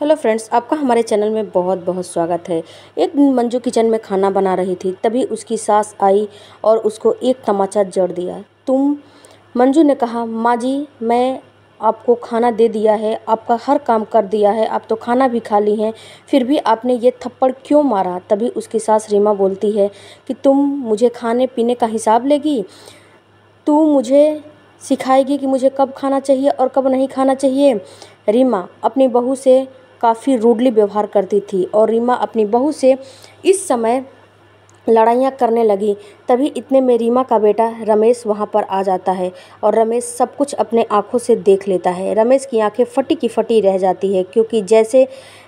hello friends आपका हमारे channel में बहुत बहुत स्वागत है एक दिन मंजू किचन में खाना बना रही थी तभी उसकी सास आई और उसको एक तमाचा जड़ दिया तुम मंजू ने कहा माँ जी मैं आपको खाना दे दिया है आपका हर काम कर दिया है आप तो खाना भी खा ली हैं फिर भी आपने ये थप्पड़ क्यों मारा तभी उसकी सास रीमा बोलती है कि तुम मुझे खाने पीने का हिसाब लेगी तू मुझे सिखाएगी कि मुझे कब खाना चाहिए और कब नहीं खाना चाहिए रीमा अपनी बहू से काफ़ी रूडली व्यवहार करती थी और रीमा अपनी बहू से इस समय लड़ाइयाँ करने लगी तभी इतने में रीमा का बेटा रमेश वहाँ पर आ जाता है और रमेश सब कुछ अपने आँखों से देख लेता है रमेश की आँखें फटी की फटी रह जाती है क्योंकि जैसे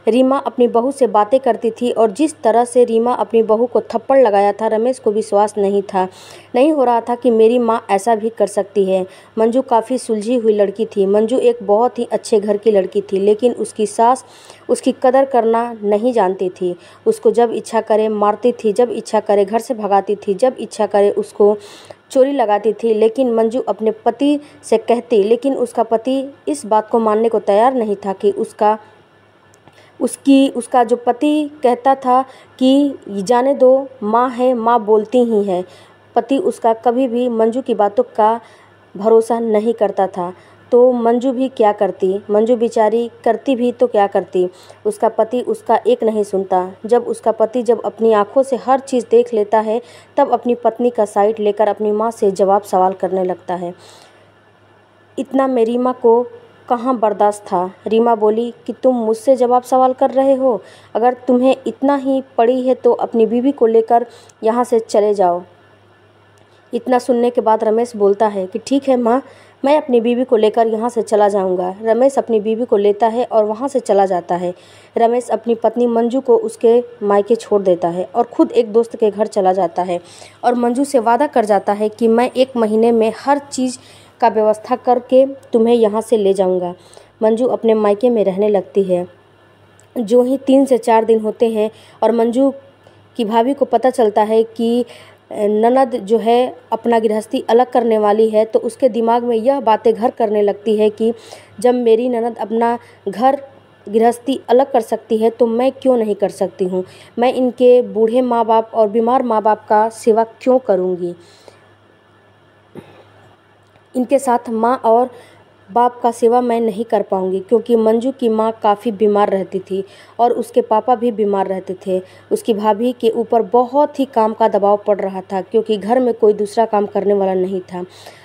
रीमा अपनी बहू से बातें करती थी और जिस तरह से रीमा अपनी बहू को थप्पड़ लगाया था रमेश को विश्वास नहीं था नहीं हो रहा था कि मेरी माँ ऐसा भी कर सकती है मंजू काफ़ी सुलझी हुई लड़की थी मंजू एक बहुत ही अच्छे घर की लड़की थी लेकिन उसकी सास उसकी कदर करना नहीं जानती थी उसको जब इच्छा करे मारती थी जब इच्छा करे घर से भगाती थी जब इच्छा करे उसको चोरी लगाती थी लेकिन मंजू अपने पति से कहती लेकिन उसका पति इस बात को मानने को तैयार नहीं था कि उसका उसकी उसका जो पति कहता था कि जाने दो माँ है माँ बोलती ही है पति उसका कभी भी मंजू की बातों का भरोसा नहीं करता था तो मंजू भी क्या करती मंजू बेचारी करती भी तो क्या करती उसका पति उसका एक नहीं सुनता जब उसका पति जब अपनी आंखों से हर चीज़ देख लेता है तब अपनी पत्नी का साइड लेकर अपनी माँ से जवाब सवाल करने लगता है इतना मेरी माँ को कहाँ बर्दाश्त था रीमा बोली कि तुम मुझसे जवाब सवाल कर रहे हो अगर तुम्हें इतना ही पड़ी है तो अपनी बीवी को लेकर यहाँ से चले जाओ इतना सुनने के बाद रमेश बोलता है कि ठीक है माँ मैं अपनी बीवी को लेकर यहाँ से चला जाऊँगा रमेश अपनी बीवी को लेता है और वहाँ से चला जाता है रमेश अपनी पत्नी मंजू को उसके मायके छोड़ देता है और ख़ुद एक दोस्त के घर चला जाता है और मंजू से वादा कर जाता है कि मैं एक महीने में हर चीज़ का व्यवस्था करके तुम्हें यहाँ से ले जाऊँगा मंजू अपने मायके में रहने लगती है जो ही तीन से चार दिन होते हैं और मंजू की भाभी को पता चलता है कि ननद जो है अपना गृहस्थी अलग करने वाली है तो उसके दिमाग में यह बातें घर करने लगती है कि जब मेरी ननद अपना घर गृहस्थी अलग कर सकती है तो मैं क्यों नहीं कर सकती हूँ मैं इनके बूढ़े माँ बाप और बीमार माँ बाप का सेवा क्यों करूँगी इनके साथ माँ और बाप का सेवा मैं नहीं कर पाऊँगी क्योंकि मंजू की माँ काफ़ी बीमार रहती थी और उसके पापा भी बीमार रहते थे उसकी भाभी के ऊपर बहुत ही काम का दबाव पड़ रहा था क्योंकि घर में कोई दूसरा काम करने वाला नहीं था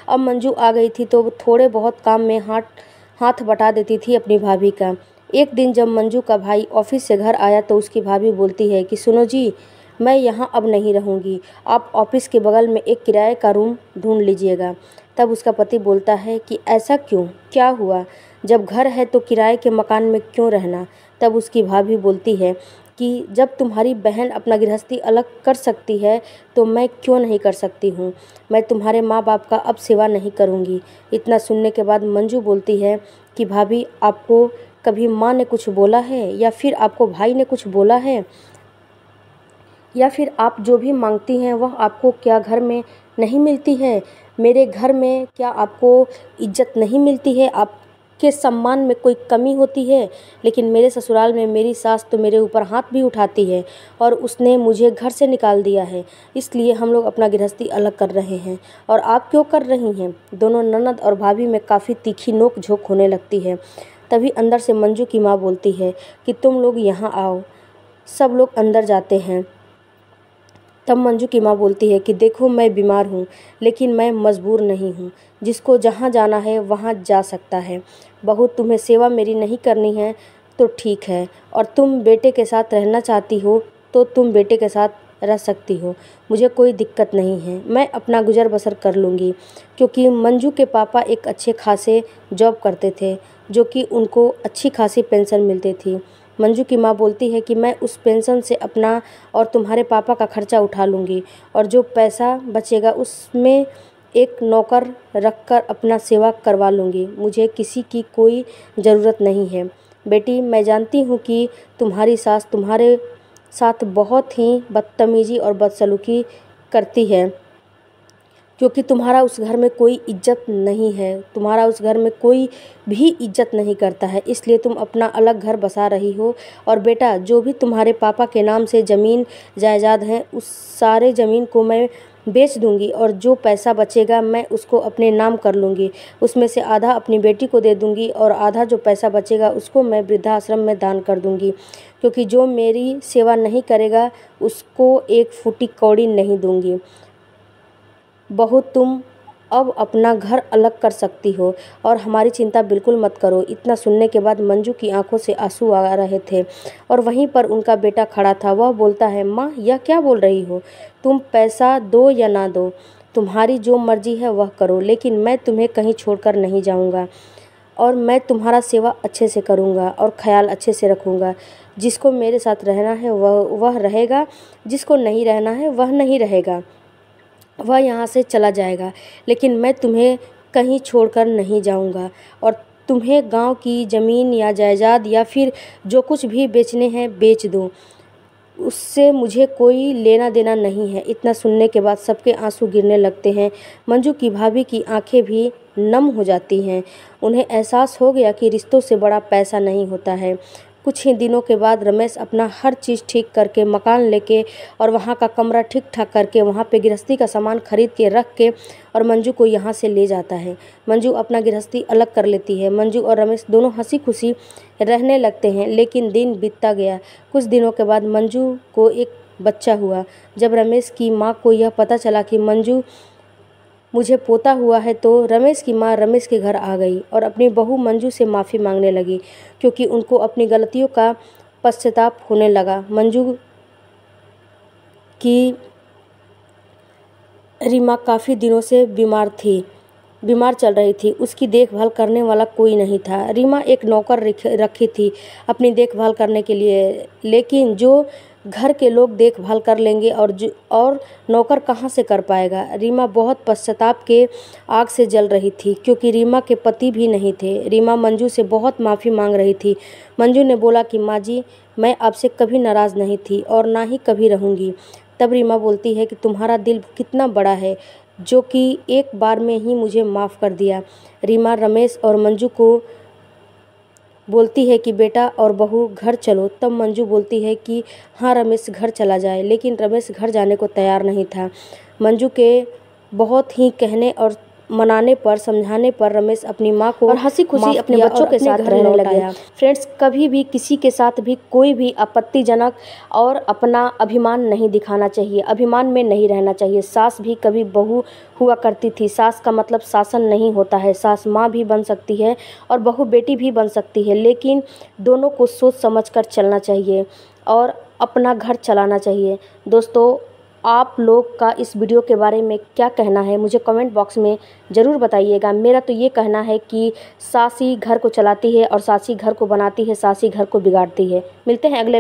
अब मंजू आ गई थी तो थोड़े बहुत काम में हाथ हाथ बटा देती थी अपनी भाभी का एक दिन जब मंजू का भाई ऑफिस से घर आया तो उसकी भाभी बोलती है कि सुनो जी मैं यहाँ अब नहीं रहूँगी आप ऑफिस के बगल में एक किराए का रूम ढूंढ लीजिएगा तब उसका पति बोलता है कि ऐसा क्यों क्या हुआ जब घर है तो किराए के मकान में क्यों रहना तब उसकी भाभी बोलती है कि जब तुम्हारी बहन अपना गृहस्थी अलग कर सकती है तो मैं क्यों नहीं कर सकती हूँ मैं तुम्हारे माँ बाप का अब सेवा नहीं करूँगी इतना सुनने के बाद मंजू बोलती है कि भाभी आपको कभी माँ ने कुछ बोला है या फिर आपको भाई ने कुछ बोला है या फिर आप जो भी मांगती हैं वह आपको क्या घर में नहीं मिलती है मेरे घर में क्या आपको इज़्ज़त नहीं मिलती है आपके सम्मान में कोई कमी होती है लेकिन मेरे ससुराल में मेरी सास तो मेरे ऊपर हाथ भी उठाती है और उसने मुझे घर से निकाल दिया है इसलिए हम लोग अपना गृहस्थी अलग कर रहे हैं और आप क्यों कर रही हैं दोनों ननद और भाभी में काफ़ी तीखी नोक झोंक होने लगती है तभी अंदर से मंजू की माँ बोलती है कि तुम लोग यहाँ आओ सब लोग अंदर जाते हैं तब मंजू की माँ बोलती है कि देखो मैं बीमार हूँ लेकिन मैं मजबूर नहीं हूँ जिसको जहाँ जाना है वहाँ जा सकता है बहू तुम्हें सेवा मेरी नहीं करनी है तो ठीक है और तुम बेटे के साथ रहना चाहती हो तो तुम बेटे के साथ रह सकती हो मुझे कोई दिक्कत नहीं है मैं अपना गुजर बसर कर लूँगी क्योंकि मंजू के पापा एक अच्छे खासे जॉब करते थे जो कि उनको अच्छी खासी पेंशन मिलती थी मंजू की माँ बोलती है कि मैं उस पेंशन से अपना और तुम्हारे पापा का खर्चा उठा लूँगी और जो पैसा बचेगा उसमें एक नौकर रख कर अपना सेवा करवा लूँगी मुझे किसी की कोई ज़रूरत नहीं है बेटी मैं जानती हूँ कि तुम्हारी सास तुम्हारे साथ बहुत ही बदतमीज़ी और बदसलूकी करती है क्योंकि तुम्हारा उस घर में कोई इज्जत नहीं है तुम्हारा उस घर में कोई भी इज्जत नहीं करता है इसलिए तुम अपना अलग घर बसा रही हो और बेटा जो भी तुम्हारे पापा के नाम से ज़मीन जायदाद हैं उस सारे ज़मीन को मैं बेच दूंगी और जो पैसा बचेगा मैं उसको अपने नाम कर लूँगी उसमें से आधा अपनी बेटी को दे दूँगी और आधा जो पैसा बचेगा उसको मैं वृद्धाश्रम में दान कर दूँगी क्योंकि जो मेरी सेवा नहीं करेगा उसको एक फूटी कौड़ी नहीं दूँगी बहुत तुम अब अपना घर अलग कर सकती हो और हमारी चिंता बिल्कुल मत करो इतना सुनने के बाद मंजू की आंखों से आंसू आ रहे थे और वहीं पर उनका बेटा खड़ा था वह बोलता है माँ यह क्या बोल रही हो तुम पैसा दो या ना दो तुम्हारी जो मर्जी है वह करो लेकिन मैं तुम्हें कहीं छोड़कर नहीं जाऊँगा और मैं तुम्हारा सेवा अच्छे से करूँगा और ख्याल अच्छे से रखूँगा जिसको मेरे साथ रहना है वह वह रहेगा जिसको नहीं रहना है वह नहीं रहेगा वह यहाँ से चला जाएगा लेकिन मैं तुम्हें कहीं छोड़कर नहीं जाऊँगा और तुम्हें गाँव की ज़मीन या जायदाद या फिर जो कुछ भी बेचने हैं बेच दो उससे मुझे कोई लेना देना नहीं है इतना सुनने के बाद सबके आंसू गिरने लगते हैं मंजू की भाभी की आंखें भी नम हो जाती हैं उन्हें एहसास हो गया कि रिश्तों से बड़ा पैसा नहीं होता है कुछ ही दिनों के बाद रमेश अपना हर चीज़ ठीक करके मकान लेके और वहाँ का कमरा ठीक ठाक करके वहाँ पे गृहस्थी का सामान खरीद के रख के और मंजू को यहाँ से ले जाता है मंजू अपना गृहस्थी अलग कर लेती है मंजू और रमेश दोनों हंसी खुशी रहने लगते हैं लेकिन दिन बीतता गया कुछ दिनों के बाद मंजू को एक बच्चा हुआ जब रमेश की माँ को यह पता चला कि मंजू मुझे पोता हुआ है तो रमेश की माँ रमेश के घर आ गई और अपनी बहू मंजू से माफ़ी मांगने लगी क्योंकि उनको अपनी गलतियों का पश्चाताप होने लगा मंजू की रीमा काफ़ी दिनों से बीमार थी बीमार चल रही थी उसकी देखभाल करने वाला कोई नहीं था रीमा एक नौकर रखी थी अपनी देखभाल करने के लिए लेकिन जो घर के लोग देखभाल कर लेंगे और जो और नौकर कहाँ से कर पाएगा रीमा बहुत पश्चाताप के आग से जल रही थी क्योंकि रीमा के पति भी नहीं थे रीमा मंजू से बहुत माफ़ी मांग रही थी मंजू ने बोला कि माँ जी मैं आपसे कभी नाराज़ नहीं थी और ना ही कभी रहूँगी तब रीमा बोलती है कि तुम्हारा दिल कितना बड़ा है जो कि एक बार में ही मुझे माफ़ कर दिया रीमा रमेश और मंजू को बोलती है कि बेटा और बहू घर चलो तब मंजू बोलती है कि हाँ रमेश घर चला जाए लेकिन रमेश घर जाने को तैयार नहीं था मंजू के बहुत ही कहने और मनाने पर समझाने पर रमेश अपनी माँ को हंसी खुशी अपने बच्चों के साथ रहने लगा फ्रेंड्स कभी भी किसी के साथ भी कोई भी आपत्तिजनक और अपना अभिमान नहीं दिखाना चाहिए अभिमान में नहीं रहना चाहिए सास भी कभी बहू हुआ करती थी सास का मतलब शासन नहीं होता है सास माँ भी बन सकती है और बहू बेटी भी बन सकती है लेकिन दोनों को सोच समझ कर चलना चाहिए और अपना घर चलाना चाहिए दोस्तों आप लोग का इस वीडियो के बारे में क्या कहना है मुझे कमेंट बॉक्स में ज़रूर बताइएगा मेरा तो ये कहना है कि सासी घर को चलाती है और सासी घर को बनाती है सासी घर को बिगाड़ती है मिलते हैं अगले